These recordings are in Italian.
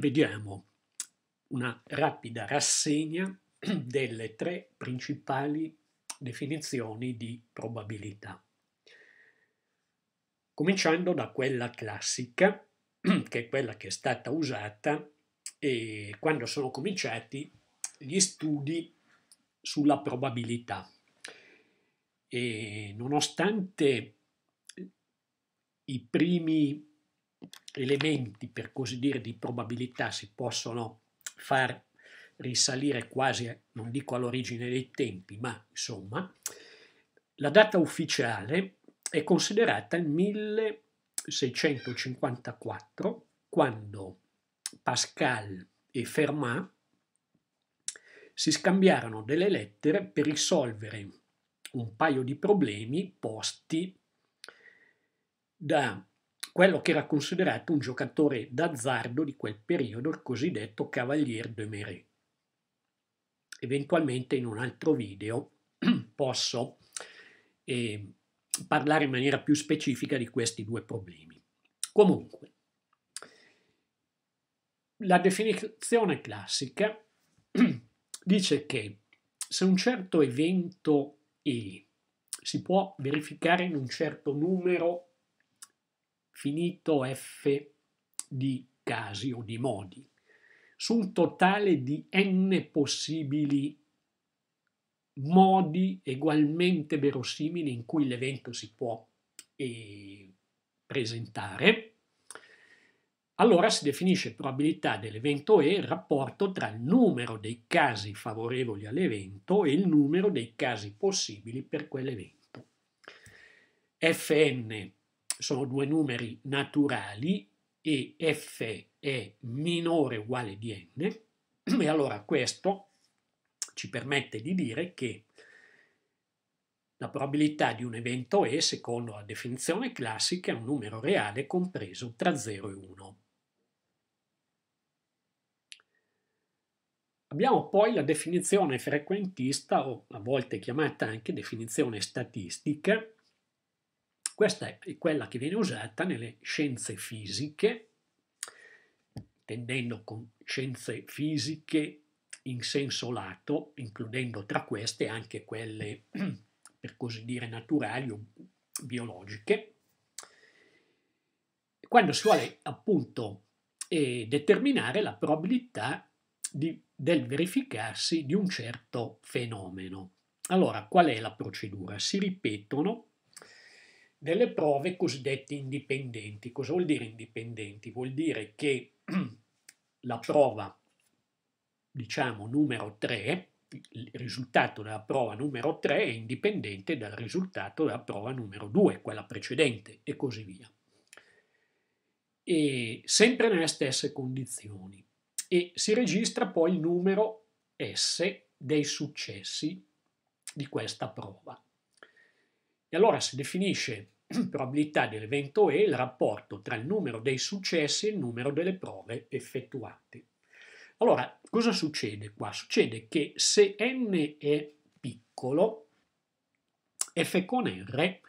vediamo una rapida rassegna delle tre principali definizioni di probabilità. Cominciando da quella classica, che è quella che è stata usata quando sono cominciati gli studi sulla probabilità. E nonostante i primi elementi, per così dire, di probabilità si possono far risalire quasi, non dico all'origine dei tempi, ma insomma, la data ufficiale è considerata il 1654, quando Pascal e Fermat si scambiarono delle lettere per risolvere un paio di problemi posti da quello che era considerato un giocatore d'azzardo di quel periodo, il cosiddetto Cavalier de Meret. Eventualmente in un altro video posso eh, parlare in maniera più specifica di questi due problemi. Comunque, la definizione classica dice che se un certo evento E si può verificare in un certo numero finito f di casi o di modi, su un totale di n possibili modi ugualmente verosimili in cui l'evento si può eh, presentare, allora si definisce probabilità dell'evento E il rapporto tra il numero dei casi favorevoli all'evento e il numero dei casi possibili per quell'evento. Fn sono due numeri naturali e f è minore o uguale di n, e allora questo ci permette di dire che la probabilità di un evento E, secondo la definizione classica, è un numero reale compreso tra 0 e 1. Abbiamo poi la definizione frequentista, o a volte chiamata anche definizione statistica, questa è quella che viene usata nelle scienze fisiche, tendendo con scienze fisiche in senso lato, includendo tra queste anche quelle, per così dire, naturali o biologiche, quando si vuole appunto eh, determinare la probabilità di, del verificarsi di un certo fenomeno. Allora, qual è la procedura? Si ripetono delle prove cosiddette indipendenti. Cosa vuol dire indipendenti? Vuol dire che la prova, diciamo, numero 3, il risultato della prova numero 3 è indipendente dal risultato della prova numero 2, quella precedente, e così via. E sempre nelle stesse condizioni. E si registra poi il numero S dei successi di questa prova. E allora si definisce probabilità dell'evento E il rapporto tra il numero dei successi e il numero delle prove effettuate. Allora, cosa succede qua? Succede che se n è piccolo, f con r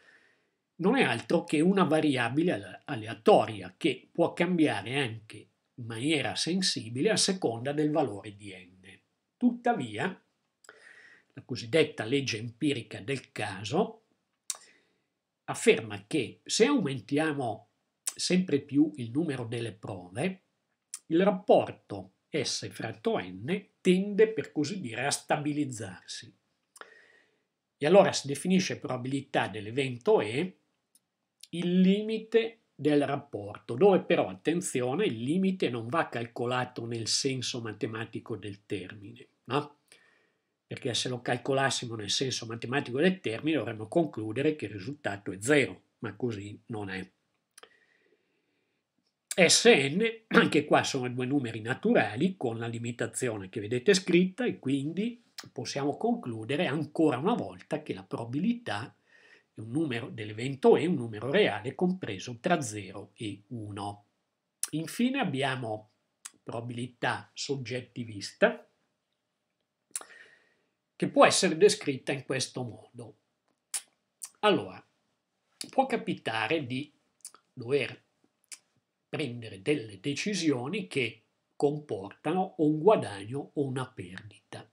non è altro che una variabile aleatoria che può cambiare anche in maniera sensibile a seconda del valore di n. Tuttavia, la cosiddetta legge empirica del caso afferma che se aumentiamo sempre più il numero delle prove, il rapporto S fratto N tende per così dire a stabilizzarsi. E allora si definisce probabilità dell'evento E il limite del rapporto, dove però attenzione il limite non va calcolato nel senso matematico del termine, no? perché se lo calcolassimo nel senso matematico del termine dovremmo concludere che il risultato è 0, ma così non è. Sn, anche qua sono due numeri naturali con la limitazione che vedete scritta e quindi possiamo concludere ancora una volta che la probabilità dell'evento è un numero reale compreso tra 0 e 1. Infine abbiamo probabilità soggettivista, che può essere descritta in questo modo. Allora, può capitare di dover prendere delle decisioni che comportano un guadagno o una perdita.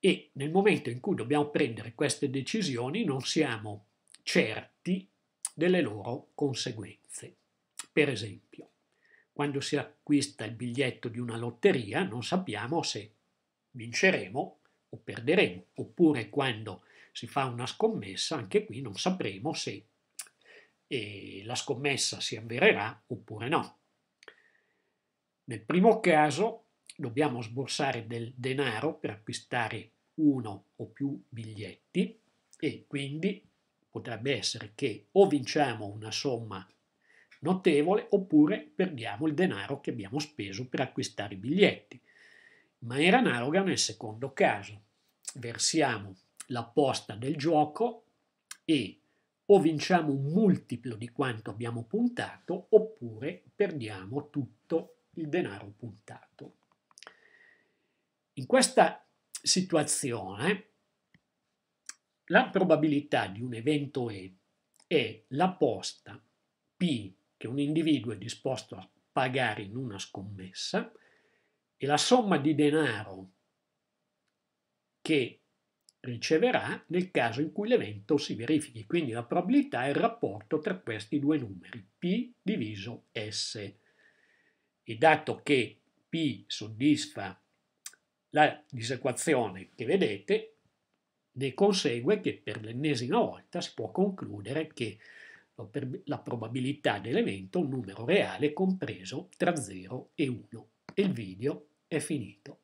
E nel momento in cui dobbiamo prendere queste decisioni non siamo certi delle loro conseguenze. Per esempio, quando si acquista il biglietto di una lotteria non sappiamo se vinceremo o perderemo, oppure quando si fa una scommessa, anche qui non sapremo se eh, la scommessa si avvererà oppure no. Nel primo caso dobbiamo sborsare del denaro per acquistare uno o più biglietti e quindi potrebbe essere che o vinciamo una somma notevole oppure perdiamo il denaro che abbiamo speso per acquistare i biglietti ma era analoga nel secondo caso. Versiamo la posta del gioco e o vinciamo un multiplo di quanto abbiamo puntato oppure perdiamo tutto il denaro puntato. In questa situazione la probabilità di un evento E è la posta P che un individuo è disposto a pagare in una scommessa e la somma di denaro che riceverà nel caso in cui l'evento si verifichi. Quindi la probabilità è il rapporto tra questi due numeri, P diviso S. E dato che P soddisfa la disequazione che vedete, ne consegue che per l'ennesima volta si può concludere che la probabilità dell'evento è un numero reale compreso tra 0 e 1. Il video è finito.